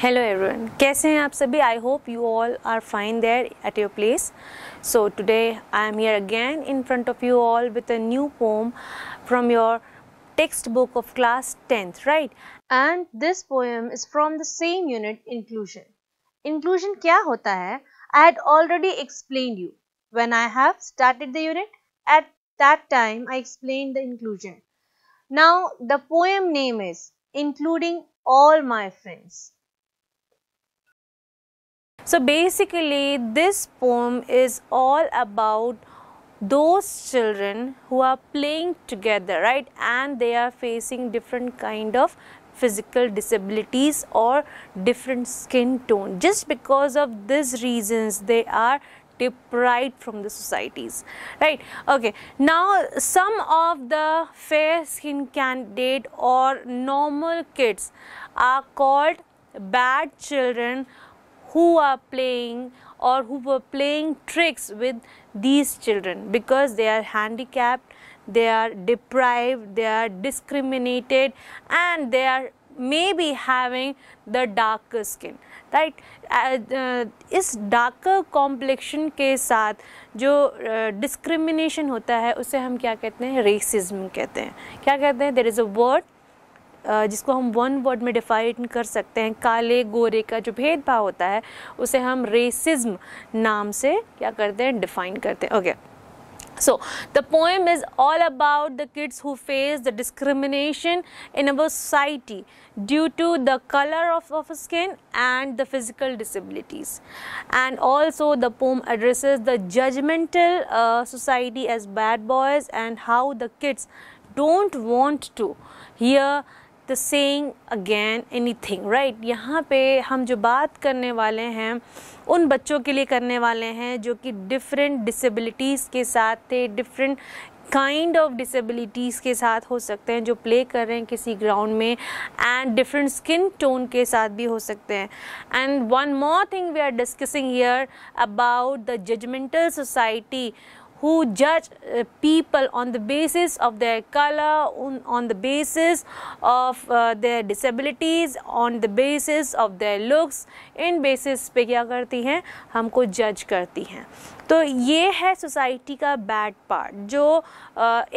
Hello everyone कैसे हैं आप सभी I hope you all are fine there at your place so today I am here again in front of you all with a new poem from your text book of class tenth right and this poem is from the same unit inclusion inclusion क्या होता है I had already explain you when I have started the unit at that time I explained the inclusion. Now the poem name is Including All My Friends. So basically, this poem is all about those children who are playing together, right? And they are facing different kind of physical disabilities or different skin tone. Just because of these reasons, they are deprived from the societies right okay now some of the fair skin candidate or normal kids are called bad children who are playing or who were playing tricks with these children because they are handicapped, they are deprived, they are discriminated, and they are maybe having the darker skin right right? इस darker complexion के साथ जो discrimination होता है उसे हम क्या कहते हैं racism कहते हैं क्या कहते हैं there is a word जिसको हम वन वर्ड में डिफाइन कर सकते हैं काले गोरे का जो भेदभाव होता है उसे हम रेसिज्म नाम से क्या करते हैं डिफाइन करते हैं okay so the poem is all about the kids who face the discrimination in our society due to the colour of of skin and the physical disabilities and also the poem address the judgemental society as bad boys and how the kids don't want to hear the same again anything right यहाँ पे हम जो बात करने वाले हैं उन बच्चों के लिए करने वाले हैं जो कि डिफरेंट डिसेबिलिटीज़ के साथ थे डिफरेंट काइंड ऑफ डिसेबिलिटीज़ के साथ हो सकते हैं जो प्ले कर रहे हैं किसी ग्राउंड में एंड डिफरेंट स्किन टोन के साथ भी हो सकते हैं and one more thing we are discussing here about the judgemental society who judge uh, people on the basis of their color, on, on the basis of uh, their disabilities, on the basis of their looks, in basis pe kya karti hain humko judge karti hain तो ये है society का bad part जो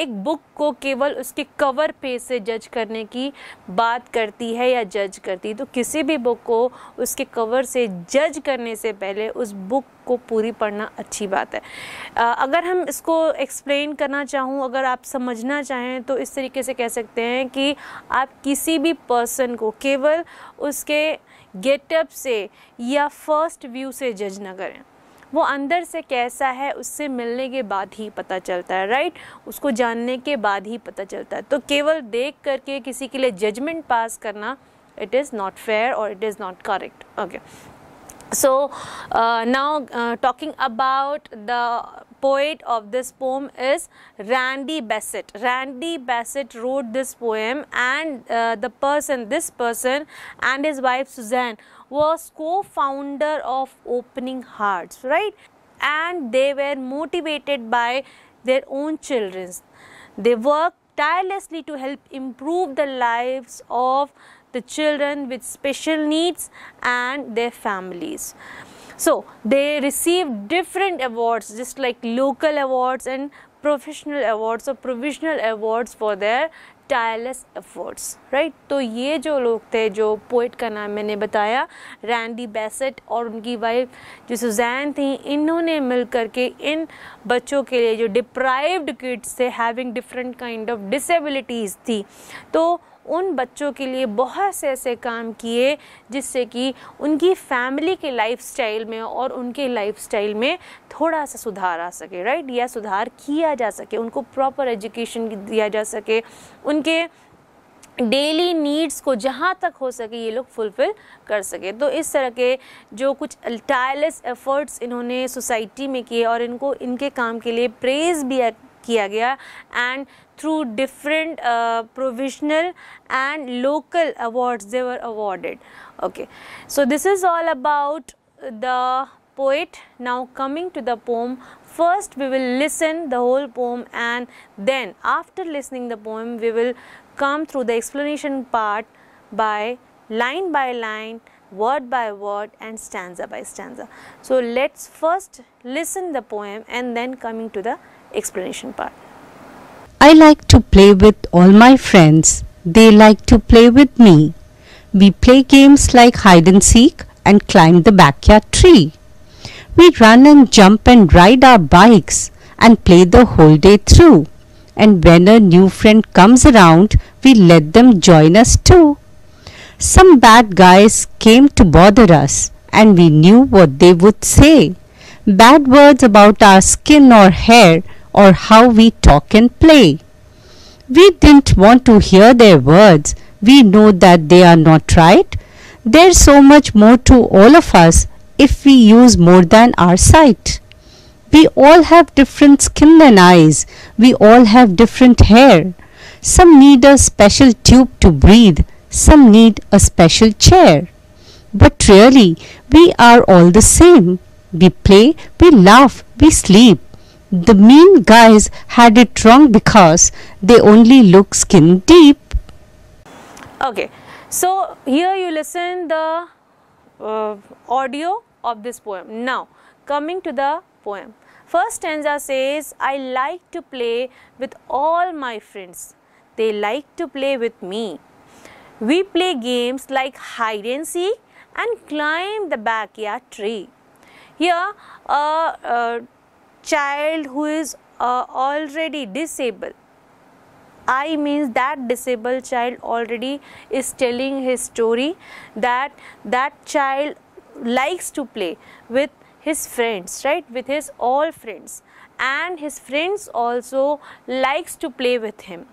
एक book को केवल उसके cover page से जज करने की बात करती है या जज करती है तो किसी भी बुक को उसके कवर से जज करने से पहले उस बुक को पूरी पढ़ना अच्छी बात है अगर हम इसको एक्सप्लेन करना चाहूँ अगर आप समझना चाहें तो इस तरीके से कह सकते हैं कि आप किसी भी पर्सन को केवल उसके गेटअप से या फर्स्ट व्यू से जज ना करें वो अंदर से कैसा है उससे मिलने के बाद ही पता चलता है राइट उसको जानने के बाद ही पता चलता है तो केवल देख करके किसी के लिए जजमेंट पास करना इट इज़ नॉट फेयर और it is not correct okay so now talking about the poet of this poem is Randy Bessette Randy Bessette wrote this poem and the person this person and his wife Susan was co-founder of Opening Hearts, right? And they were motivated by their own children. They worked tirelessly to help improve the lives of the children with special needs and their families. So they received different awards just like local awards and professional awards or provisional awards for their tireless efforts right तो ये जो लोग थे जो poet का नाम मैंने बताया रैंडी बेसेट और उनकी वाइफ जो सुजैन थी इन्होंने मिल करके इन बच्चों के लिए जो डिप्राइव्ड किड्स थे having different kind of disabilities थी तो उन बच्चों के लिए बहुत से ऐसे काम किए जिससे कि उनकी फैमिली के लाइफस्टाइल में और उनके लाइफस्टाइल में थोड़ा सा सुधार आ सके राइट या सुधार किया जा सके उनको प्रॉपर एजुकेशन दिया जा सके उनके डेली नीड्स को जहाँ तक हो सके ये लोग फुलफ़िल कर सके तो इस तरह के जो कुछ टायरलेस एफर्ट्स इन्होंने सोसाइटी में किए और इनको इनके काम के लिए प्रेज़ भी किया गया and through different uh, provisional and local awards they were awarded. Okay. So, this is all about the poet. Now, coming to the poem, first we will listen the whole poem and then after listening the poem, we will come through the explanation part by line by line, word by word and stanza by stanza. So, let us first listen the poem and then coming to the explanation part. I like to play with all my friends. They like to play with me. We play games like hide and seek and climb the backyard tree. We run and jump and ride our bikes and play the whole day through. And when a new friend comes around, we let them join us too. Some bad guys came to bother us and we knew what they would say. Bad words about our skin or hair or how we talk and play. We didn't want to hear their words. We know that they are not right. There's so much more to all of us if we use more than our sight. We all have different skin and eyes. We all have different hair. Some need a special tube to breathe. Some need a special chair. But really, we are all the same. We play, we laugh, we sleep the mean guys had it wrong because they only look skin deep. Okay, so here you listen the uh, audio of this poem. Now, coming to the poem. First stanza says, I like to play with all my friends. They like to play with me. We play games like hide and seek and climb the backyard tree. Here, uh, uh child who is uh, already disabled I means that disabled child already is telling his story that that child likes to play with his friends right with his all friends and his friends also likes to play with him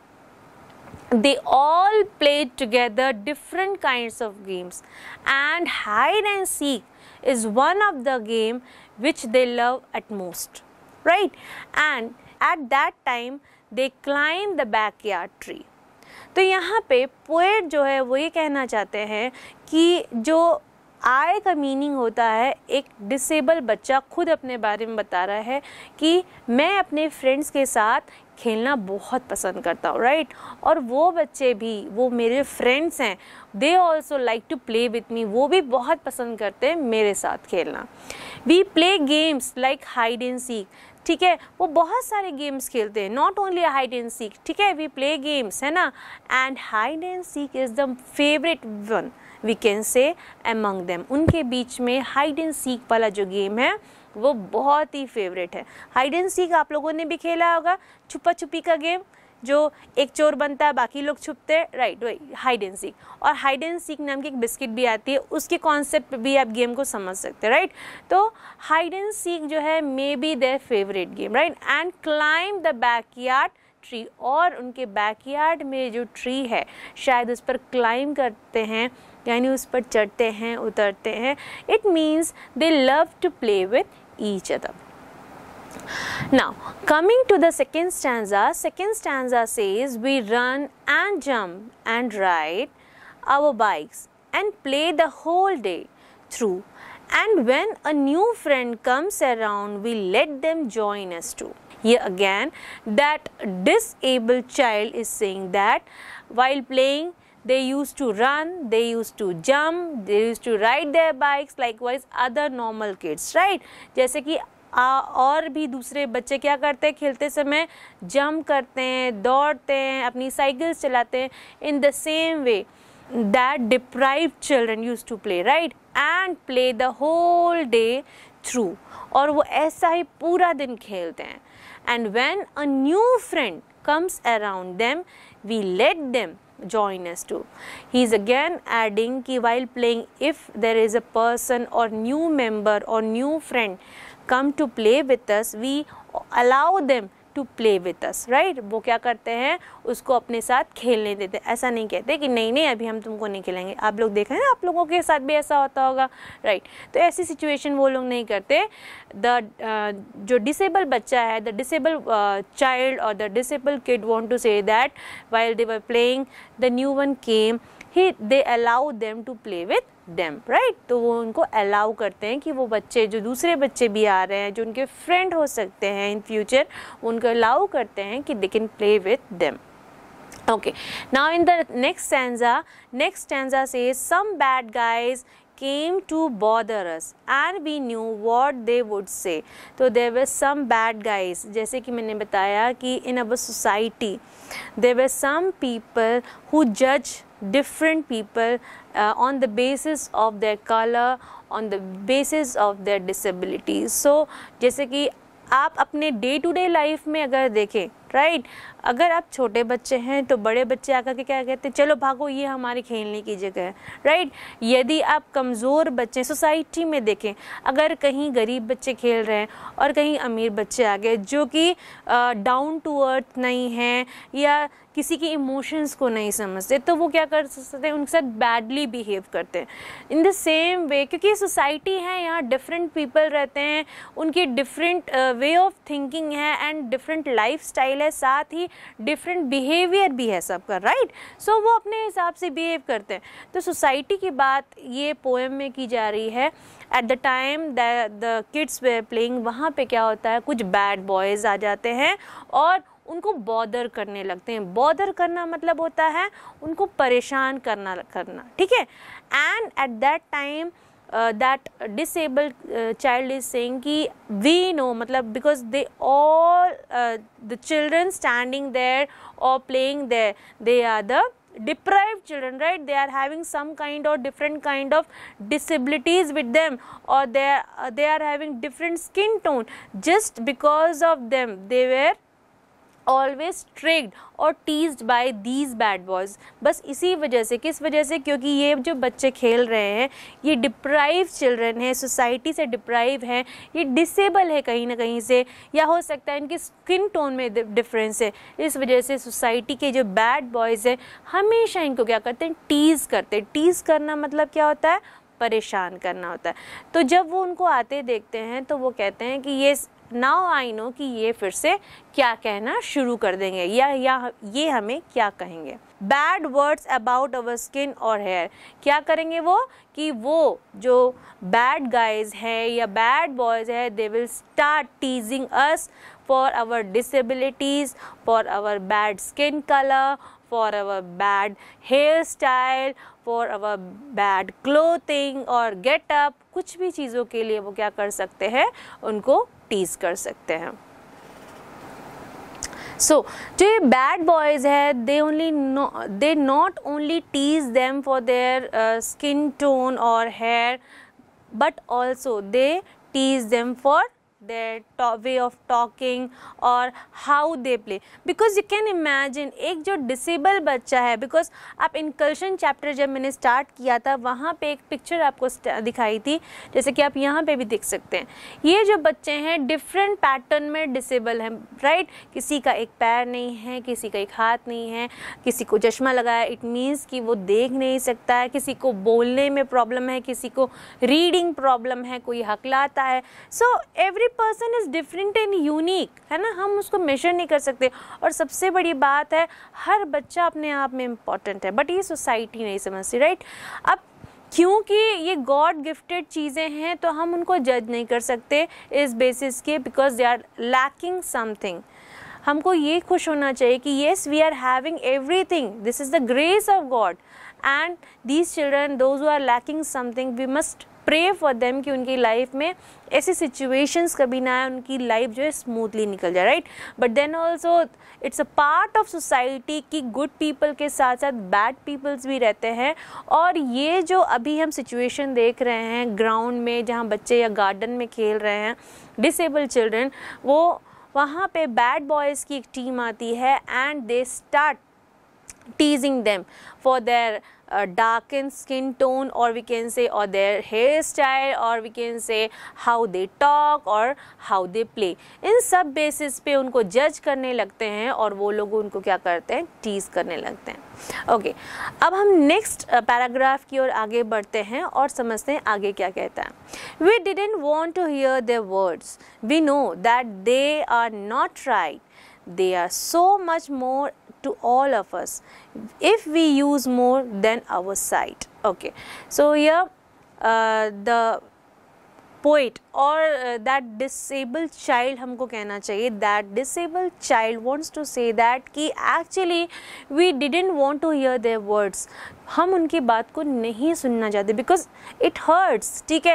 they all played together different kinds of games and hide and seek is one of the game which they love at most right? And at that time they climb the backyard tree. तो यहाँ पे poet जो है वो ये कहना चाहते हैं कि जो आय का मीनिंग होता है एक डिसेबल बच्चा खुद अपने बारे में बता रहा है कि मैं अपने फ्रेंड्स के साथ खेलना बहुत पसंद करता हूँ राइट right? और वो बच्चे भी वो मेरे फ्रेंड्स हैं they also like to play with me वो भी बहुत पसंद करते हैं मेरे साथ खेलना we play games like hide and seek ठीक है वो बहुत सारे गेम्स खेलते हैं not only hide and seek ठीक है वी प्ले गेम्स है ना and hide and seek is the favourite one we can say among them उनके बीच में हाइड एंड सीक वाला जो गेम है वो बहुत ही फेवरेट है हाइड एंड सीक आप लोगों ने भी खेला होगा छुपा छुपी का गेम जो एक चोर बनता है बाकी लोग छुपते हैं राइट वही हाइड एंड सीख और हाइड एंड सीख नाम की एक बिस्किट भी आती है उसके कॉन्सेप्ट भी आप गेम को समझ सकते हैं राइट तो हाइड एंड सीख जो है maybe their favourite game right and climb the backyard tree और उनके बैकयार्ड में जो ट्री है शायद उस पर क्लाइम करते हैं यानी उस पर चढ़ते हैं उतरते हैं it means they love to play with each other Now, coming to the second stanza, second stanza says we run and jump and ride our bikes and play the whole day through. And when a new friend comes around, we let them join us too. Here again, that disabled child is saying that while playing, they used to run, they used to jump, they used to ride their bikes, likewise other normal kids, right? जैसे कि आ, और भी दूसरे बच्चे क्या करते हैं खेलते समय जंप करते हैं दौड़ते हैं अपनी साइकिल्स चलाते हैं in the same way that deprive children use to play right and play the whole day through और वो ऐसा ही पूरा दिन खेलते हैं and when a new friend comes around them we let them join us to he is again adding की while playing if there is a person और न्यू मेम्बर और new friend come to play with us we allow them to play with us right वो क्या करते हैं उसको अपने साथ खेलने देते ऐसा नहीं कहते कि नहीं नहीं अभी हम तुमको नहीं खेलेंगे आप लोग देखें रहे आप लोगों के साथ भी ऐसा होता होगा राइट right. तो ऐसी सिचुएशन वो लोग नहीं करते द uh, जो डिसेबल बच्चा है द डिसेबल चाइल्ड और the disable kid want to say that while they were playing the new one came he they allow them to play with them right तो वो उनको अलाउ करते हैं कि वो बच्चे जो दूसरे बच्चे भी आ रहे हैं जो उनके फ्रेंड हो सकते हैं इन फ्यूचर उनको अलाउ करते हैं कि they can play with them okay now in the next stanza next stanza say some bad guys came to bothers are be new what they would say तो देर were some bad guys जैसे कि मैंने बताया कि in our society there were some people who जज different people on the basis of their colour on the basis of their disabilities so जैसे कि आप अपने डे टू डे लाइफ में अगर देखें राइट right? अगर आप छोटे बच्चे हैं तो बड़े बच्चे आकर के क्या कहते हैं चलो भागो ये हमारे खेलने की जगह है राइट यदि आप कमज़ोर बच्चे सोसाइटी में देखें अगर कहीं गरीब बच्चे खेल रहे हैं और कहीं अमीर बच्चे आ गए जो कि डाउन टू अर्थ नहीं है या किसी के इमोशंस को नहीं समझते तो वो क्या कर सकते हैं उनके साथ बैडली बिहेव करते हैं इन द सेम वे क्योंकि सोसाइटी है यहाँ डिफरेंट पीपल रहते हैं उनकी डिफरेंट वे ऑफ थिंकिंग है एंड डिफरेंट लाइफ स्टाइल है साथ ही डिफरेंट बिहेवियर भी है सबका राइट सो so, वो अपने हिसाब से बिहेव करते हैं तो सोसाइटी की बात ये पोएम में की जा रही है at the time the kids were playing वहाँ पे क्या होता है कुछ बैड बॉयज़ आ जाते हैं और उनको बॉदर करने लगते हैं बॉदर करना मतलब होता है उनको परेशान करना करना ठीक है and at that time uh, that disabled uh, child is saying ki we know matlab because they all uh, the children standing there or playing there they are the deprived children right they are having some kind or different kind of disabilities with them or they are, they are having different skin tone just because of them they were always tricked और teased by these bad boys बस इसी वजह से किस वजह से क्योंकि ये जो बच्चे खेल रहे हैं ये डिप्राइव चिल्ड्रन हैं सोसाइटी से डिप्राइव हैं ये डिसेबल है कहीं ना कहीं से या हो सकता है इनकी स्किन टोन में डिफरेंस है इस वजह से सोसाइटी के जो बैड बॉयज़ हैं हमेशा इनको क्या करते हैं टीज़ करते हैं टीज़ करना मतलब क्या होता है परेशान करना होता है तो जब वो उनको आते देखते हैं तो वो कहते हैं कि ये नाउ आई नो कि ये फिर से क्या कहना शुरू कर देंगे या या ये हमें क्या कहेंगे bad words about our skin और हेयर क्या करेंगे वो कि वो जो बैड गाइज हैं या बैड बॉयज़ है they will start teasing us for our disabilities for our bad skin colour for our bad hair style for our bad clothing और गेटअप कुछ भी चीज़ों के लिए वो क्या कर सकते हैं उनको टीज कर सकते हैं सो जो ये बैड बॉयज़ है they only they not only tease them for their skin tone और hair but also they tease them for their way of talking और how they play because you can imagine एक जो disable बच्चा है because आप incursion chapter जब मैंने start किया था वहाँ पे एक पिक्चर आपको दिखाई थी जैसे कि आप यहाँ पे भी देख सकते हैं ये जो बच्चे हैं डिफरेंट पैटर्न में डिसेबल हैं राइट right? किसी का एक पैर नहीं है किसी का एक हाथ नहीं है किसी को चश्मा लगाया इट मीन्स कि वो देख नहीं सकता है किसी को बोलने में प्रॉब्लम है किसी को रीडिंग प्रॉब्लम है कोई हकलाता है so every person is is different and unique है ना हम उसको मेजर नहीं कर सकते और सबसे बड़ी बात है हर बच्चा अपने आप में इम्पॉर्टेंट है बट ये सोसाइटी नहीं समझती राइट अब क्योंकि ये गॉड गिफ्टेड चीज़ें हैं तो हम उनको जज नहीं कर सकते इस बेसिस के because they are lacking something हमको ये खुश होना चाहिए कि yes we are having everything this is the grace of God and these children those who are lacking something we must pray for them कि उनकी life में ऐसी सिचुएशंस कभी ना आए उनकी लाइफ जो है स्मूथली निकल जाए right but then also it's a part of society कि गुड पीपल के साथ साथ बैड पीपल्स भी रहते हैं और ये जो अभी हम सिचुएशन देख रहे हैं ग्राउंड में जहाँ बच्चे या गार्डन में खेल रहे हैं डिसेबल चिल्ड्रन वो वहाँ पे बैड बॉयज़ की एक टीम आती है and they start teasing them for their uh, darkened skin tone or we can say or their hairstyle or we can say how they talk or how they play in सब basis pe unko judge karne lagte hain aur wo log unko kya karte hain tease karne lagte hain okay okay. अब हम नेक्स्ट paragraph ki aur aage badhte hain aur samajhte hain aage kya kehta hai we didn't want to hear their words we know that they are not right they are so much more to all of us if we use more than our sight okay so here uh, the poet और that disabled child हमको कहना चाहिए that disabled child wants to say that कि actually we didn't want to hear their words हम उनकी बात को नहीं सुनना चाहते बिकॉज इट हर्ट्स ठीक है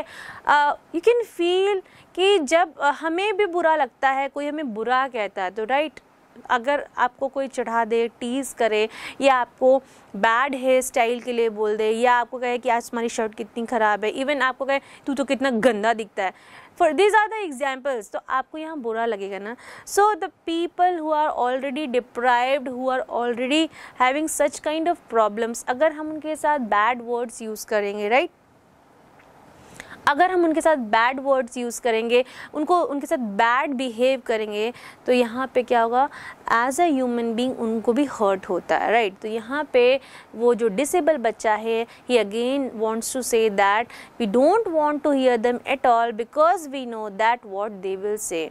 यू कैन फील कि जब uh, हमें भी बुरा लगता है कोई हमें बुरा कहता है तो राइट right? अगर आपको कोई चढ़ा दे टीज़ करे या आपको बैड हेयर स्टाइल के लिए बोल दे या आपको कहे कि आज तुम्हारी शर्ट कितनी ख़राब है इवन आपको कहे तू तो कितना गंदा दिखता है for these are the examples तो आपको यहाँ बुरा लगेगा ना so the people who are already deprived who are already having such kind of problems अगर हम उनके साथ बैड वर्ड्स यूज़ करेंगे राइट right? अगर हम उनके साथ बैड वर्ड्स यूज़ करेंगे उनको उनके साथ बैड बिहेव करेंगे तो यहाँ पे क्या होगा एज अ ह्यूमन बींग उनको भी हर्ट होता है राइट right? तो यहाँ पे वो जो डिसेबल बच्चा है he again wants to say that we don't want to hear them at all because we know that what they will say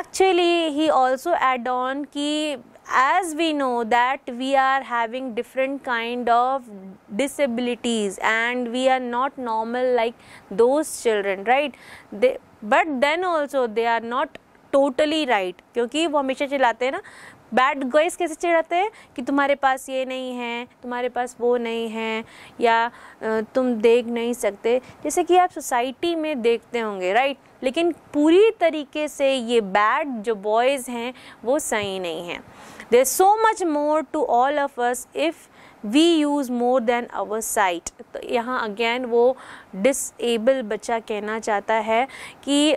actually he also add on कि as we know that we are having different kind of disabilities and we are not normal like those children right they, but then also they are not totally right क्योंकि वो हमेशा चिल्लाते हैं ना bad गॉयज़ कैसे चिढ़ाते हैं कि तुम्हारे पास ये नहीं है तुम्हारे पास वो नहीं है या तुम देख नहीं सकते जैसे कि आप सोसाइटी में देखते होंगे राइट लेकिन पूरी तरीके से ये बैड जो बॉयज़ हैं वो सही नहीं हैं there's so much more to all of us if we use more than our sight तो यहाँ अगेन वो डिसेबल बच्चा कहना चाहता है कि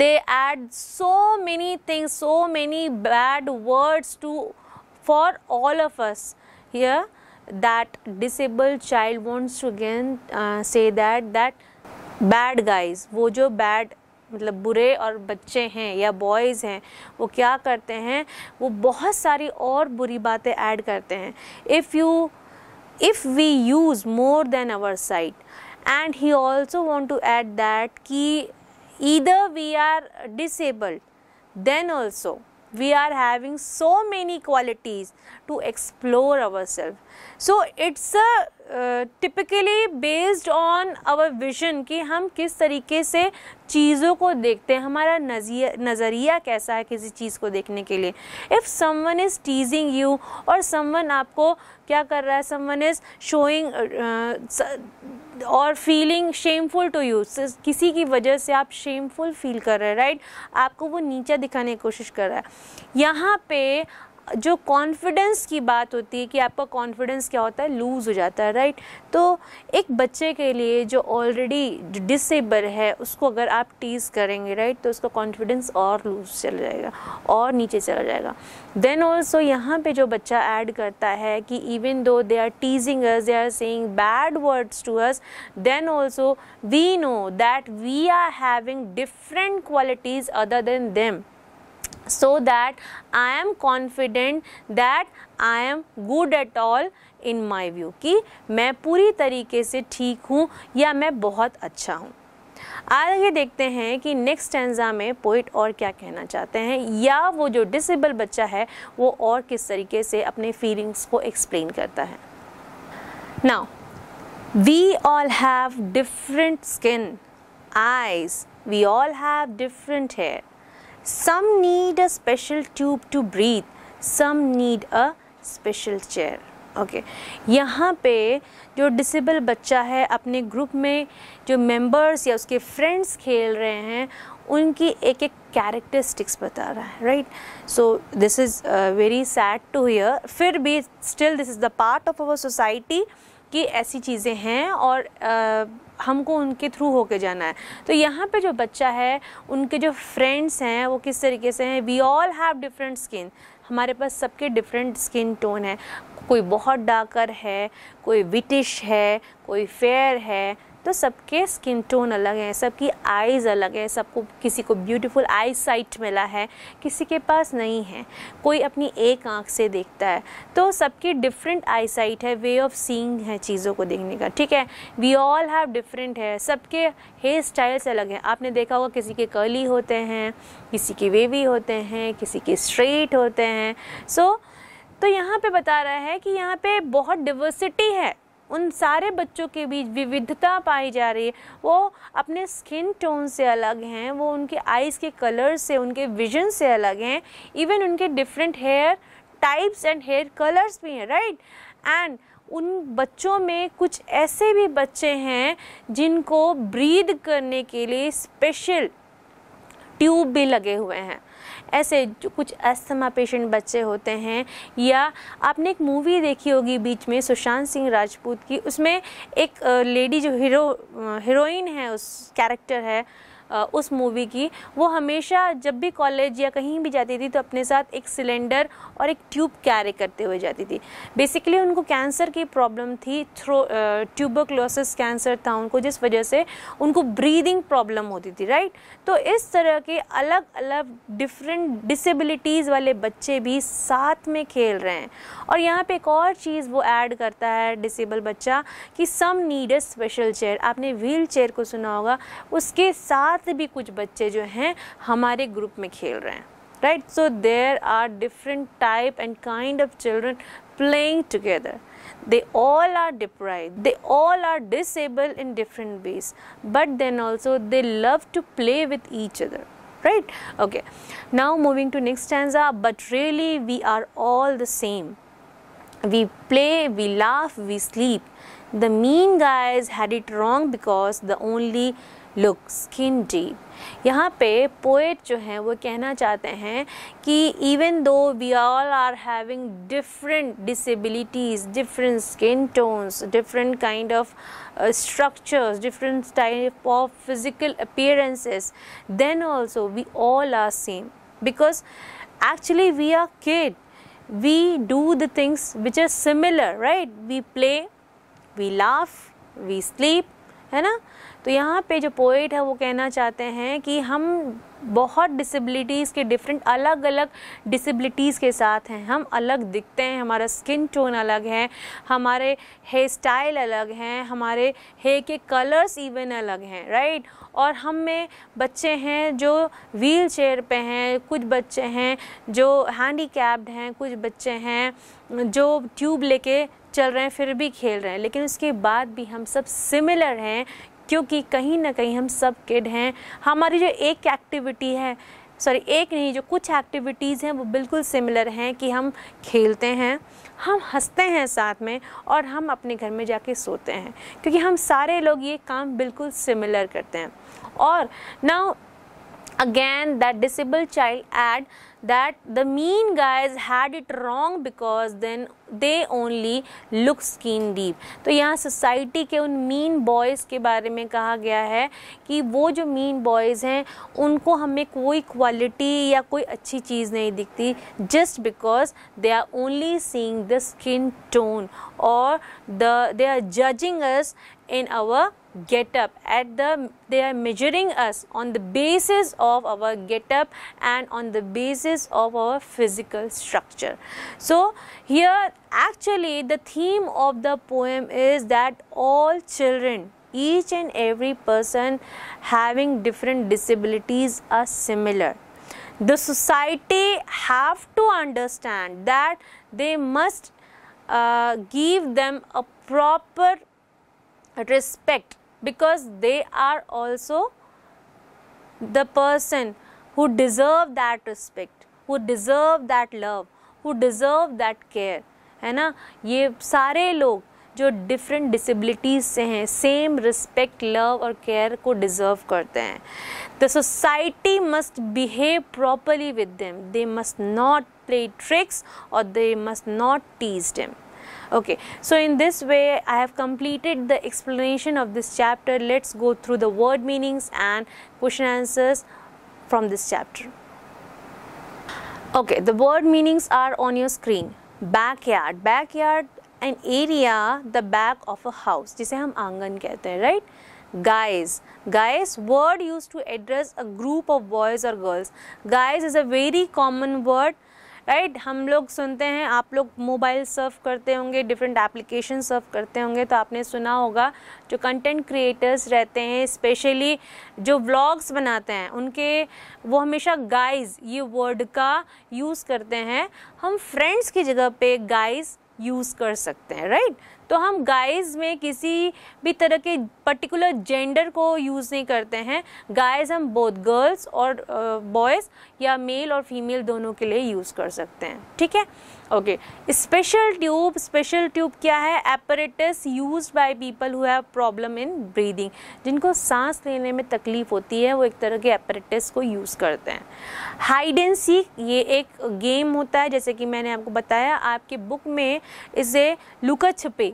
they add so many thing so many bad words to for all of us that disable child wants to again say that that bad guys वो जो बैड मतलब बुरे और बच्चे हैं या बॉयज़ हैं वो क्या करते हैं वो बहुत सारी और बुरी बातें ऐड करते हैं if you if we use more than our sight and he also want to add that कि either we are disabled then also we are having so many qualities to explore our self so it's a typically based on our vision कि हम किस तरीके से चीज़ों को देखते हैं हमारा नज़रिया नज़रिया कैसा है किसी चीज़ को देखने के लिए if someone is teasing you और समवन आपको क्या कर रहा है समवन इज़ शोइंग और फीलिंग शेमफुल टू यू किसी की वजह से आप शेमफुल फील कर रहे हैं राइट आपको वो नीचा दिखाने की कोशिश कर रहा है यहाँ पे जो कॉन्फिडेंस की बात होती है कि आपका कॉन्फिडेंस क्या होता है लूज़ हो जाता है राइट तो एक बच्चे के लिए जो ऑलरेडी डिसेबल है उसको अगर आप टीज़ करेंगे राइट तो उसका कॉन्फिडेंस और लूज़ चला जाएगा और नीचे चला जाएगा देन ऑल्सो यहाँ पे जो बच्चा ऐड करता है कि even though they are teasing us they are saying bad words to us then also we know that we are having different qualities other than them so that I am confident that I am good at all in my view कि मैं पूरी तरीके से ठीक हूँ या मैं बहुत अच्छा हूँ आगे देखते हैं कि नेक्स्ट टेंजा में पोइट और क्या कहना चाहते हैं या वो जो डिसेबल बच्चा है वो और किस तरीके से अपने फीलिंग्स को एक्सप्लेन करता है now we all have different skin eyes we all have different hair Some need a special tube to breathe. Some need a special chair. Okay okay. यहाँ पे जो डिसेबल बच्चा है अपने ग्रुप में जो मेंबर्स या उसके फ्रेंड्स खेल रहे हैं उनकी एक एक कैरेक्टरिस्टिक्स बता रहा है right so this is very sad to hear फिर भी still this is the part of our society कि ऐसी चीज़ें हैं और आ, हमको उनके थ्रू होके जाना है तो यहाँ पे जो बच्चा है उनके जो फ्रेंड्स हैं वो किस तरीके से हैं we all have different skin हमारे पास सबके डिफरेंट स्किन टोन है कोई बहुत डाकर है कोई विटिश है कोई फेयर है तो सबके स्किन टोन अलग है सबकी आइज़ अलग है सबको किसी को ब्यूटीफुल आई साइट मिला है किसी के पास नहीं है कोई अपनी एक आँख से देखता है तो सबकी डिफरेंट आई साइट है वे ऑफ सीइंग है चीज़ों को देखने का ठीक है वी ऑल हैव डिफरेंट है सबके हेयर स्टाइल्स अलग हैं आपने देखा होगा किसी के कर्ली होते हैं किसी के वेवी होते हैं किसी के स्ट्रेट होते हैं सो so, तो यहाँ पे बता रहा है कि यहाँ पे बहुत डिवर्सिटी है उन सारे बच्चों के बीच विविधता पाई जा रही है वो अपने स्किन टोन से अलग हैं वो उनके आइज़ के कलर से उनके विजन से अलग हैं इवन उनके different hair types and hair colours भी हैं राइट एंड उन बच्चों में कुछ ऐसे भी बच्चे हैं जिनको ब्रीद करने के लिए स्पेशल ट्यूब भी लगे हुए हैं ऐसे जो कुछ अस्थमा पेशेंट बच्चे होते हैं या आपने एक मूवी देखी होगी बीच में सुशांत सिंह राजपूत की उसमें एक लेडी जो हीरो हीरोइन है उस कैरेक्टर है उस मूवी की वो हमेशा जब भी कॉलेज या कहीं भी जाती थी तो अपने साथ एक सिलेंडर और एक ट्यूब कैरी करते हुए जाती थी बेसिकली उनको कैंसर की प्रॉब्लम थी थ्रो ट्यूबोक्लोसिस कैंसर था उनको जिस वजह से उनको ब्रीदिंग प्रॉब्लम होती थी राइट तो इस तरह के अलग अलग डिफरेंट डिसेबिलिटीज़ वाले बच्चे भी साथ में खेल रहे हैं और यहाँ पे एक और चीज़ वो ऐड करता है डिसेबल बच्चा कि सम नीड स्पेशल चेयर आपने व्हील चेयर को सुना होगा उसके साथ साथ भी कुछ बच्चे जो हैं हमारे ग्रुप में खेल रहे हैं right so there are different type and kind of children playing together they all are deprive they all are disable in different ways but then also they love to play with each other right okay now moving to next stanza but really we are all the same we play we laugh we sleep the mean guys had it wrong because the only look skin deep यहाँ पे poet जो हैं वो कहना चाहते हैं कि even though we all are having different disabilities different skin tones different kind of structures different type of physical appearances then also we all are same because actually we are kid we do the things which are similar right we play we laugh we sleep है ना तो यहाँ पे जो poet है वो कहना चाहते हैं कि हम बहुत डिसेबिलिटीज़ के डिफरेंट अलग अलग डिसेबिलिटीज़ के साथ हैं हम अलग दिखते हैं हमारा स्किन टोन अलग है हमारे हेयर स्टाइल अलग हैं हमारे हेयर के कलर्स इवन अलग हैं राइट और हम में बच्चे हैं जो व्हील चेयर पर हैं कुछ बच्चे हैं जो कैप्ड हैं कुछ बच्चे हैं जो ट्यूब लेके चल रहे हैं फिर भी खेल रहे हैं लेकिन उसके बाद भी हम सब सिमिलर हैं क्योंकि कहीं ना कहीं हम सब किड हैं हमारी जो एक एक्टिविटी है सॉरी एक नहीं जो कुछ एक्टिविटीज़ हैं वो बिल्कुल सिमिलर हैं कि हम खेलते हैं हम हंसते हैं साथ में और हम अपने घर में जाके सोते हैं क्योंकि हम सारे लोग ये काम बिल्कुल सिमिलर करते हैं और now again that disable child add that the mean guys had it wrong because then they only look skin deep तो यहाँ society के उन mean boys के बारे में कहा गया है कि वो जो mean boys हैं उनको हमें कोई quality या कोई अच्छी चीज़ नहीं दिखती just because they are only seeing the skin tone or the they are judging us in our get up at the they are measuring us on the basis of our get up and on the basis of our physical structure so here actually the theme of the poem is that all children each and every person having different disabilities are similar the society have to understand that they must uh, give them a proper respect because they are also the person who deserve that respect who deserve that love who deserve that care है ना ये सारे लोग जो different disabilities से हैं same respect love और care को डिज़र्व करते हैं the society must behave properly with them they must not play tricks और they must not tease them Okay, so in this way I have completed the explanation of this chapter. Let's go through the word meanings and question answers from this chapter. Okay, the word meanings are on your screen. Backyard. Backyard an area the back of a house जिसे हम आंगन कहते हैं right? guys guys word used to address a group of boys or girls guys is a very common word right हम लोग सुनते हैं आप लोग मोबाइल सर्व करते होंगे डिफरेंट एप्लीकेशन सर्व करते होंगे तो आपने सुना होगा जो कंटेंट क्रिएटर्स रहते हैं स्पेशली जो व्लॉग्स बनाते हैं उनके वो हमेशा गाइज ये वर्ड का यूज़ करते हैं हम फ्रेंड्स की जगह पे गाइज यूज़ कर सकते हैं राइट right? तो हम गाइज में किसी भी तरह के पर्टिकुलर जेंडर को यूज़ नहीं करते हैं गाइज हम बोथ गर्ल्स और बॉयज़ uh, या मेल और फीमेल दोनों के लिए यूज़ कर सकते हैं ठीक है okay special tube special tube क्या है apparatus use by people who have problem in breathing जिनको सांस लेने में तकलीफ होती है वो एक तरह के एपरेटस को यूज़ करते हैं हाइड एंड सीक ये एक गेम होता है जैसे कि मैंने आपको बताया आपके बुक में इसे लुका छुपे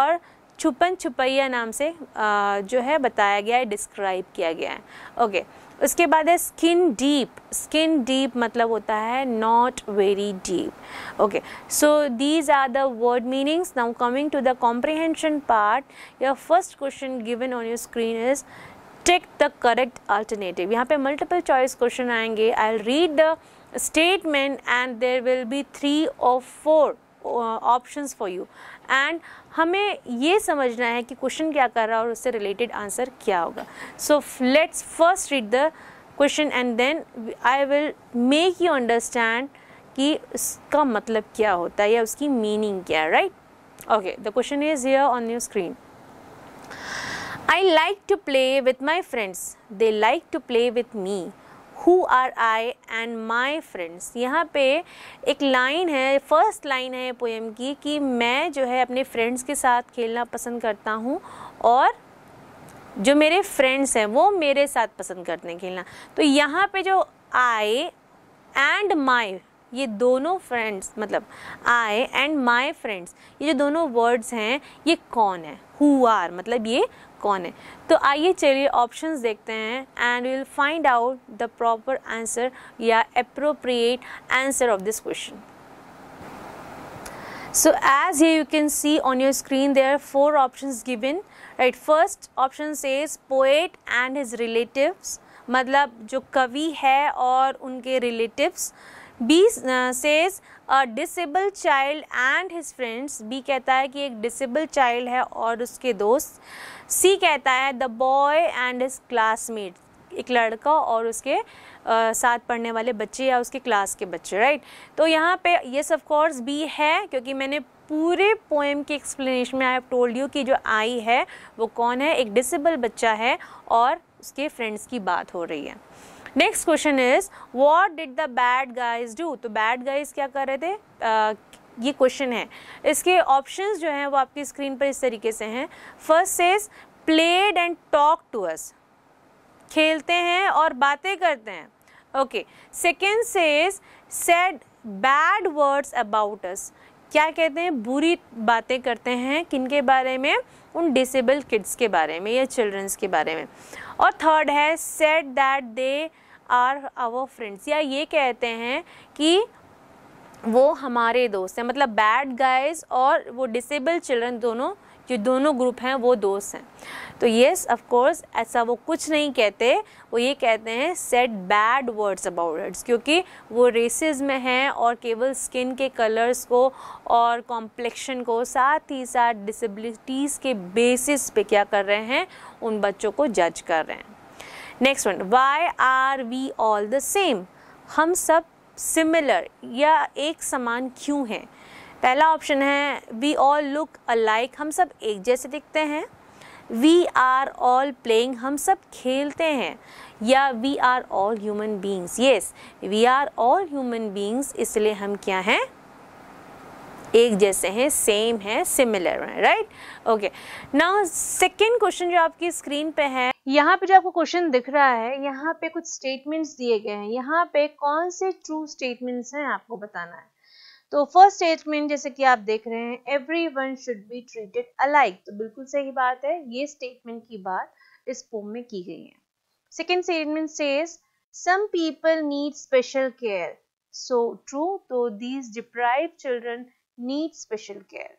और छुपन छुपैया नाम से जो है बताया गया है डिस्क्राइब किया गया है ओके उसके बाद है स्किन डीप स्किन डीप मतलब होता है not very deep okay so these are the word meanings now coming to the comprehension part your first question given on your screen is take the correct alternative यहाँ पे multiple choice question आएंगे I read the statement and there will be three और four option for you and हमें ये समझना है कि question क्या कर रहा है और उससे रिलेटेड आंसर क्या होगा so let's first read the question and then I will make you understand कि उसका मतलब क्या होता है या उसकी मीनिंग क्या है right okay the question is here on your screen I like to play with my friends they like to play with me who are I and my friends यहाँ पे एक लाइन है फर्स्ट लाइन है poem की कि मैं जो है अपने फ्रेंड्स के साथ खेलना पसंद करता हूँ और जो मेरे फ्रेंड्स हैं वो मेरे साथ पसंद करते हैं खेलना तो यहाँ पे जो आई एंड माई ये दोनों फ्रेंड्स मतलब आई एंड माई फ्रेंड्स ये जो दोनों वर्ड्स हैं ये कौन है हु आर मतलब ये कौन है तो आइए चलिए ऑप्शंस देखते हैं and will find out the proper answer या appropriate answer of this question so as here you can see on your screen there are four options given right first option says poet and his relatives मतलब जो कवि है और उनके relatives B says a disable child and his friends B कहता है कि एक डिसेबल चाइल्ड है और उसके दोस्त सी कहता है the boy and his classmate एक लड़का और उसके आ, साथ पढ़ने वाले बच्चे या उसके क्लास के बच्चे राइट तो यहाँ पे येस ऑफ कोर्स बी है क्योंकि मैंने पूरे पोएम के एक्सप्लेनेशन में आई हैव टोल्ड यू कि जो आई है वो कौन है एक डिसेबल बच्चा है और उसके फ्रेंड्स की बात हो रही है next question is what did the bad guys do तो बैड गाइज क्या कर रहे थे uh, ये क्वेश्चन है इसके ऑप्शंस जो हैं वो आपकी स्क्रीन पर इस तरीके से हैं first says played and talk to us खेलते हैं और बातें करते हैं okay second says said bad words about us क्या कहते हैं बुरी बातें करते हैं किन के बारे में उन डिसेबल किड्स के बारे में या चिल्ड्रंस के बारे में और थर्ड है said that they are our friends या ये कहते हैं कि वो हमारे दोस्त हैं मतलब बैड गाइज और वो डिसेबल चिल्ड्रन दोनों जो दोनों ग्रुप हैं वो दोस्त हैं तो येस ऑफकोर्स ऐसा वो कुछ नहीं कहते वो ये कहते हैं said bad words about its क्योंकि वो रेसिस में हैं और केवल स्किन के कलर्स को और कॉम्प्लेक्शन को साथ ही साथ डिसेबिलिटीज़ के बेसिस पे क्या कर रहे हैं उन बच्चों को जज कर रहे हैं next one why are we all the same हम सब सिमिलर या एक समान क्यों हैं पहला ऑप्शन है वी ऑल लुक अलाइक हम सब एक जैसे दिखते हैं वी आर ऑल प्लेइंग हम सब खेलते हैं या we are all human beings yes we are all human beings इसलिए हम क्या हैं एक जैसे हैं सेम है सिमिलर है right okay now second question जो आपकी स्क्रीन पे है यहाँ पे जो आपको क्वेश्चन दिख रहा है यहाँ पे कुछ स्टेटमेंट्स दिए गए हैं यहाँ पे कौन से ट्रू स्टेटमेंट्स हैं आपको बताना है तो फर्स्ट स्टेटमेंट जैसे कि आप देख रहे हैं everyone should be treated alike तो बिल्कुल सही बात है ये स्टेटमेंट की बात इस पोम में की गई है second statement says some people need special care so true तो these deprive children need special care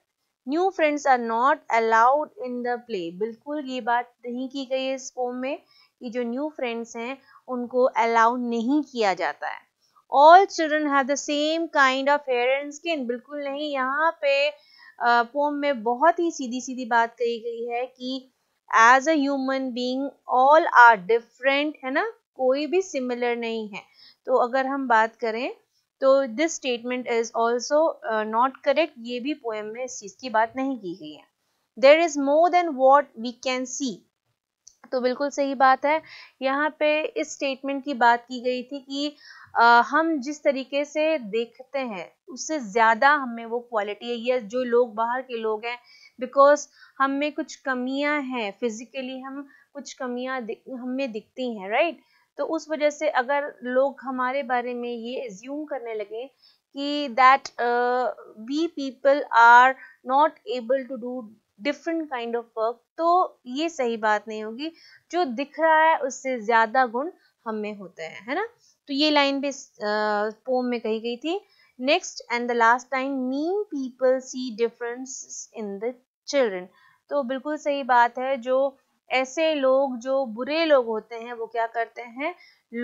new friends are not allowed in the play बिल्कुल ये बात नहीं की गई है इस पोम में कि जो न्यू फ्रेंड्स हैं उनको अलाउ नहीं किया जाता है all children have the same kind of hair and skin बिल्कुल नहीं यहाँ पे पोम में बहुत ही सीधी सीधी बात कही गई है कि as a human being all are different है ना कोई भी सिमिलर नहीं है तो अगर हम बात करें तो this statement is also not correct ये भी पोएम में इस चीज़ की बात नहीं की गई है there is more than what we can see तो बिल्कुल सही बात है यहाँ पे इस स्टेटमेंट की बात की गई थी कि आ, हम जिस तरीके से देखते हैं उससे ज़्यादा हमें वो क्वालिटी है ये जो लोग बाहर के लोग हैं बिकॉज हम में कुछ कमियां हैं फिजिकली हम कुछ कमियां हमें दिखती हैं राइट तो उस वजह से अगर लोग हमारे बारे में ये एज्यूम करने लगे कि that we people are not able to do different kind of work तो ये सही बात नहीं होगी जो दिख रहा है उससे ज्यादा गुण हम में होते हैं है ना तो ये लाइन भी पोम में कही गई थी next and the last time mean people see difference in the children तो बिल्कुल सही बात है जो ऐसे लोग जो बुरे लोग होते हैं वो क्या करते हैं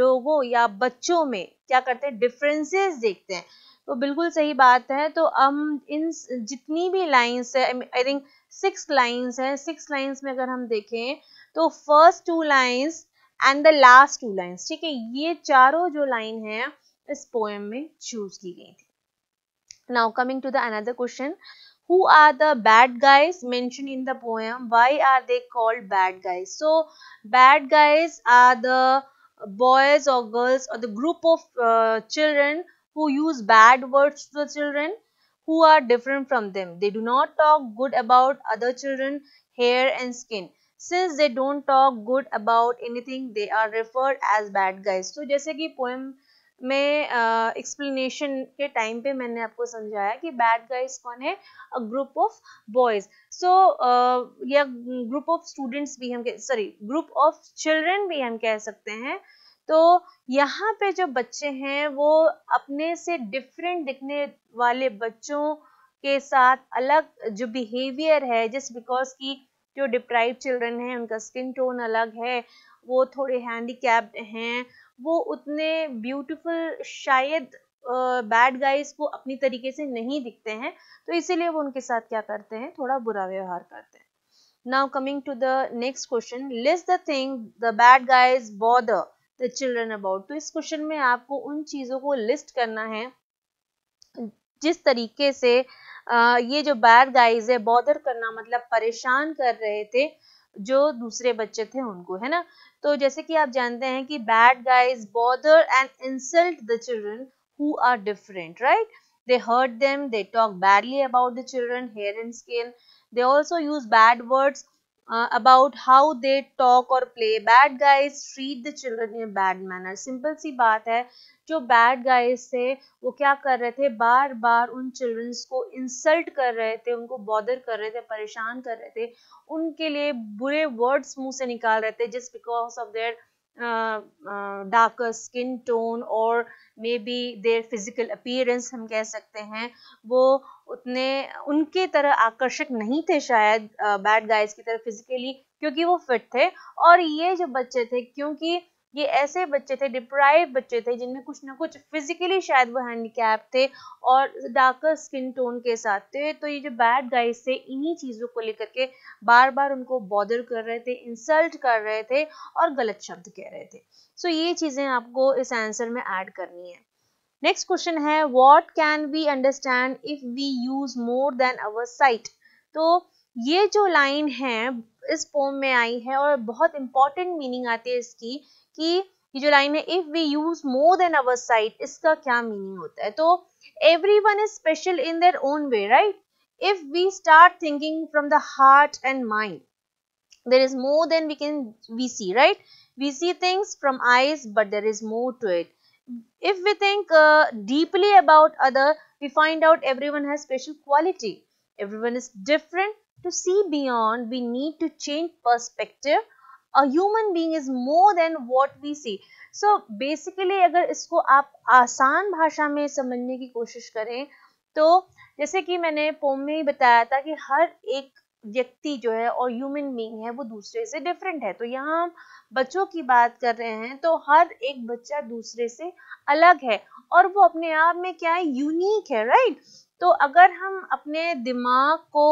लोगों या बच्चों में क्या करते हैं डिफरेंसेस देखते हैं तो बिल्कुल सही बात है तो हम इन जितनी भी लाइंस है आई थिंक सिक्स लाइंस है सिक्स लाइंस में अगर हम देखें तो first two lines and the last two lines ठीक है ये चारों जो लाइन है इस पोएम में चूज की गई थी now coming to the another question who are the bad guys mention in the poem why are they called bad guys so bad guys are the boys और गर्ल्स और the group of children who use bad words to the children who are different from them. They do not talk good about other children, hair and skin. Since they don't talk good about anything, they are referred as bad guys. So jaise ki poem में explanation uh, के time पे मैंने आपको समझाया कि bad guys कौन है a group of boys so या ग्रुप ऑफ स्टूडेंट्स भी हम सॉरी ग्रुप ऑफ चिल्ड्रन भी हम कह सकते हैं uh, तो यहाँ पे जो बच्चे हैं वो अपने से डिफरेंट दिखने वाले बच्चों के साथ अलग जो बिहेवियर है जस्ट बिकॉज की जो डिप्राइव चिल्ड्रन हैं उनका स्किन टोन अलग है वो थोड़े हैंडीकैप्ड हैं वो उतने ब्यूटीफुल शायद बैड गाइस गाइज को अपनी तरीके से नहीं दिखते हैं तो इसीलिए वो उनके साथ क्या करते हैं थोड़ा बुरा व्यवहार करते हैं now coming to the next question list the thing the bad guys bother the children about तो इस क्वेश्चन में आपको उन चीज़ों को लिस्ट करना है जिस तरीके से ये जो बैड गाइज है बॉदर करना मतलब परेशान कर रहे थे जो दूसरे बच्चे थे उनको है ना तो जैसे कि आप जानते हैं कि bad guys bother and insult the children who are different right they hurt them they talk badly about the children hair and skin they also use bad words uh, about how they talk or play. Bad guys treat the children in bad manner. Simple सी बात है जो bad guys थे वो क्या कर रहे थे बार बार उन चिल्ड्रंस को इंसल्ट कर रहे थे उनको बॉदर कर रहे थे परेशान कर रहे थे उनके लिए बुरे वर्ड्स मुंह से निकाल रहे थे just because of their darker skin tone और maybe their physical appearance हम कह सकते हैं वो उतने उनके तरह आकर्षक नहीं थे शायद बैड uh, गाइज की तरह फिजिकली क्योंकि वो फिट थे और ये जो बच्चे थे क्योंकि ये ऐसे बच्चे थे डिप्राइव बच्चे थे जिनमें कुछ ना कुछ फिजिकली शायद वो हैंडीकैप थे और डार्कर स्किन टोन के साथ थे तो ये जो बैड गाइस थे इन्हीं चीज़ों को लेकर के बार बार उनको बॉदर कर रहे थे इंसल्ट कर रहे थे और गलत शब्द कह रहे थे सो ये चीज़ें आपको इस आंसर में ऐड करनी है नेक्स्ट क्वेश्चन है what can we understand if we use more than our sight तो ये जो लाइन है इस पोम में आई है और बहुत इंपॉर्टेंट मीनिंग आती है इसकी कि ये जो लाइन है if we use more than our sight इसका क्या मीनिंग होता है तो everyone is special in their own way right if we start thinking from the heart and mind there is more than we can we see right we see things from eyes but there is more to it if we think deeply about other we find out everyone has special quality every everyone is different To see beyond, we need to change perspective. A human being is more than what we see. So basically agar isko aap aasan bhasha mein samajhne ki koshish kare to jaise ki maine poem mein ही बताया था कि हर एक व्यक्ति जो है और human being है वो दूसरे से डिफरेंट है तो यहाँ हम बच्चों की बात कर रहे हैं तो हर एक बच्चा दूसरे से अलग है और वो अपने आप में क्या है यूनिक है राइट तो अगर हम अपने दिमाग को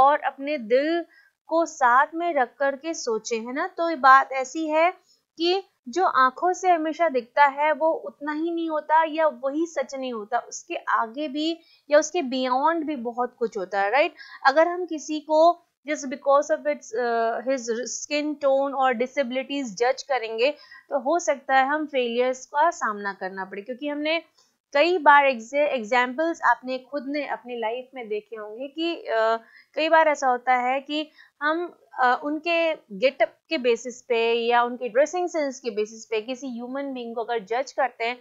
और अपने दिल को साथ में रख कर के सोचे है ना तो बात ऐसी है कि जो आंखों से हमेशा दिखता है वो उतना ही नहीं होता या वही सच नहीं होता उसके आगे भी या उसके बियॉन्ड भी बहुत कुछ होता है राइट अगर हम किसी को just because of it's his skin tone और डिसेबिलिटीज जज करेंगे तो हो सकता है हम फेलियर्स का सामना करना पड़े क्योंकि हमने कई बार एग्जाम्पल्स आपने खुद ने अपनी लाइफ में देखे होंगे कि आ, कई बार ऐसा होता है कि हम आ, उनके गेटअप के बेसिस पे या उनके ड्रेसिंग सेंस के बेसिस पे किसी ह्यूमन बींग को अगर जज करते हैं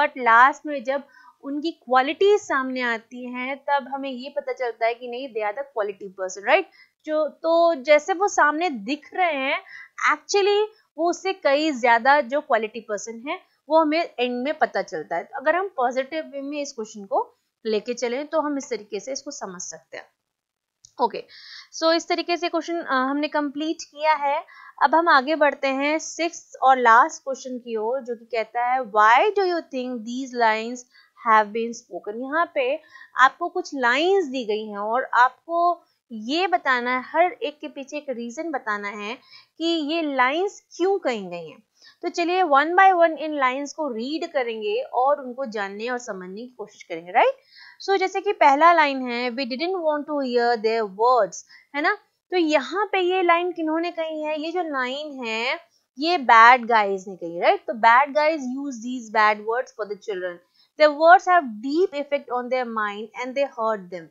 बट लास्ट में जब उनकी क्वालिटी सामने आती हैं तब हमें ये पता चलता है कि नहीं they are the quality person right जो तो जैसे वो सामने दिख रहे हैं एक्चुअली वो उससे कई ज्यादा जो क्वालिटी पर्सन है वो हमें एंड में पता चलता है तो अगर हम पॉजिटिव वे में इस क्वेश्चन को लेके चले तो हम इस तरीके से इसको समझ सकते हैं ओके okay. सो so, इस तरीके से क्वेश्चन हमने कंप्लीट किया है अब हम आगे बढ़ते हैं सिक्स और लास्ट क्वेश्चन की ओर जो कि कहता है why do you think these lines have been spoken यहाँ पे आपको कुछ लाइंस दी गई हैं और आपको ये बताना है हर एक के पीछे एक रीज़न बताना है कि ये लाइंस क्यों कही गई हैं तो चलिए वन बाय वन इन लाइंस को रीड करेंगे और उनको जानने और समझने की कोशिश करेंगे राइट सो so, जैसे कि पहला लाइन है we didn't want to hear their words है ना तो यहाँ पे ये लाइन किन्होंने कही है ये जो लाइन है ये बैड गाइज ने कही राइट तो bad guys use these bad words for the children their words have deep effect on their mind and they hurt them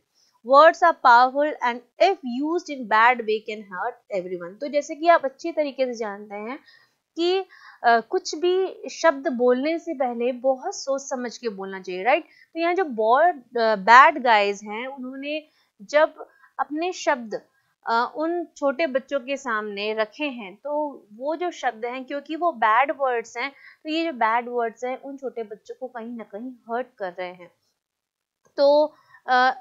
words are powerful and if used in bad way can hurt everyone तो जैसे कि आप अच्छे तरीके से जानते हैं कि Uh, कुछ भी शब्द बोलने से पहले बहुत सोच समझ के बोलना चाहिए राइट तो यहाँ जो बॉड बैड गाइज हैं उन्होंने जब अपने शब्द uh, उन छोटे बच्चों के सामने रखे हैं तो वो जो शब्द हैं क्योंकि वो बैड वर्ड्स हैं तो ये जो बैड वर्ड्स हैं उन छोटे बच्चों को कहीं ना कहीं हर्ट कर रहे हैं तो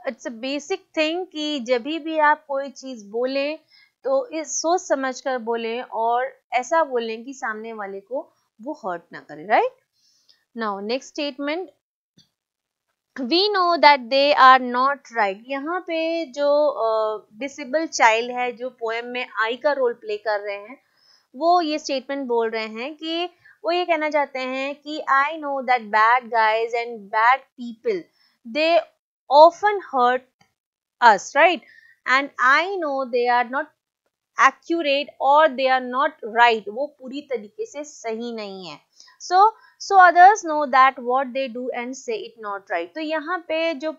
इट्स अ बेसिक थिंग कि जब भी आप कोई चीज़ बोलें तो इस सोच समझ कर बोलें और ऐसा बोलें कि सामने वाले को वो हर्ट ना करे right now next statement we know that they are not right यहाँ पे जो डिसेबल uh, चाइल्ड है जो पोएम में आई का रोल प्ले कर रहे हैं वो ये स्टेटमेंट बोल रहे हैं कि वो ये कहना चाहते हैं कि I know that bad guys and bad people they often hurt us right and I know they are not accurate और दे आर नॉट राइट वो पूरी तरीके से सही नहीं है so so others know that what they do and say it not right तो यहाँ पे जो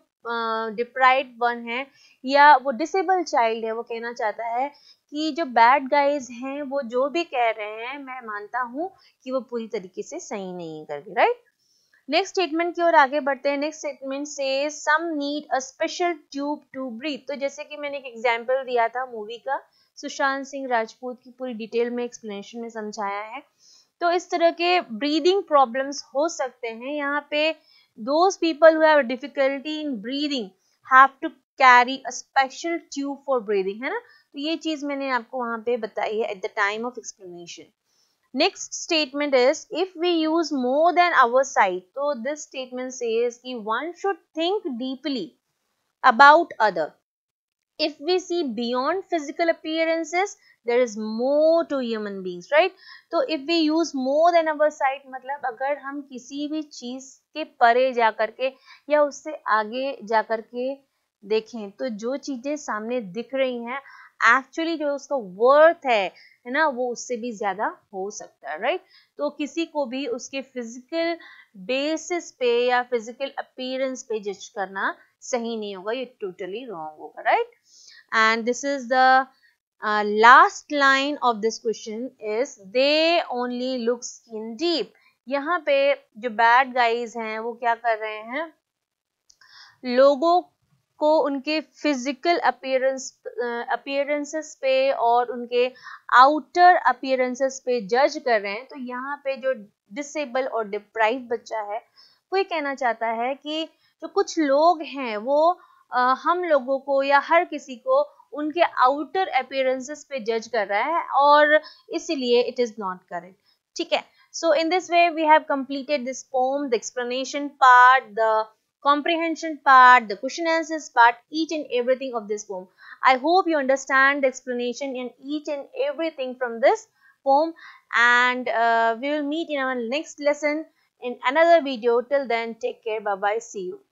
डिप्राइड uh, वन है या वो डिसेबल चाइल्ड है वो कहना चाहता है कि जो बैड गाइज हैं वो जो भी कह रहे हैं मैं मानता हूँ कि वो पूरी तरीके से सही नहीं कर रही राइट नेक्स्ट स्टेटमेंट की ओर आगे बढ़ते हैं नेक्स्ट स्टेटमेंट से some need a special tube to breathe तो जैसे कि मैंने एक एग्जांपल दिया था मूवी का सुशांत सिंह राजपूत की पूरी डिटेल में एक्सप्लेनेशन में समझाया है तो इस तरह के ब्रीदिंग प्रॉब्लम्स हो सकते हैं यहाँ पे those people who difficulty in breathing have to carry a special tube for breathing है ना तो ये चीज मैंने आपको वहां पे बताई है at the time of explanation next statement is if we use more than our sight तो दिस स्टेटमेंट से one should think deeply about other if we see beyond physical appearances there is more to human beings right तो if we use more than our sight मतलब अगर हम किसी भी चीज के परे जा करके या उससे आगे जा करके देखें तो जो चीजें सामने दिख रही हैं एक्चुअली जो उसका वर्थ है है ना वो उससे भी ज्यादा हो सकता है राइट तो किसी को भी उसके फिजिकल बेसिस पे या फिजिकल अपीयरेंस पे जज करना सही नहीं होगा ये टोटली रॉन्ग होगा right and this is the uh, last line of this question is they only look skin deep यहाँ पे जो बैड गाइज हैं वो क्या कर रहे हैं लोगों को उनके फिजिकल अपियरेंस अपियरेंसेस पे और उनके आउटर अपियरेंसेस पे जज कर रहे हैं तो यहाँ पे जो डिसेबल और डिप्राइव बच्चा है वो ये कहना चाहता है कि जो कुछ लोग हैं वो हम लोगों को या हर किसी को उनके आउटर अपियरेंसेस पे जज कर रहा है और इसलिए इट इज नॉट करेक्ट ठीक है so in this way we have completed this poem the explanation part the comprehension part the question answers part each and everything of this poem i hope you understand the explanation in each and everything from this poem and uh, we will meet in our next lesson in another video till then take care bye bye see you